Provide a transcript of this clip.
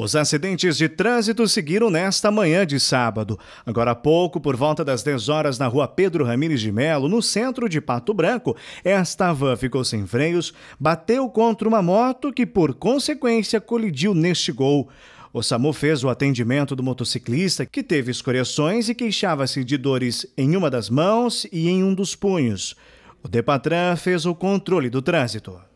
Os acidentes de trânsito seguiram nesta manhã de sábado. Agora há pouco, por volta das 10 horas, na rua Pedro Ramires de Melo, no centro de Pato Branco, esta van ficou sem freios, bateu contra uma moto que, por consequência, colidiu neste gol. O SAMU fez o atendimento do motociclista, que teve escoriações e queixava-se de dores em uma das mãos e em um dos punhos. O Depatran fez o controle do trânsito.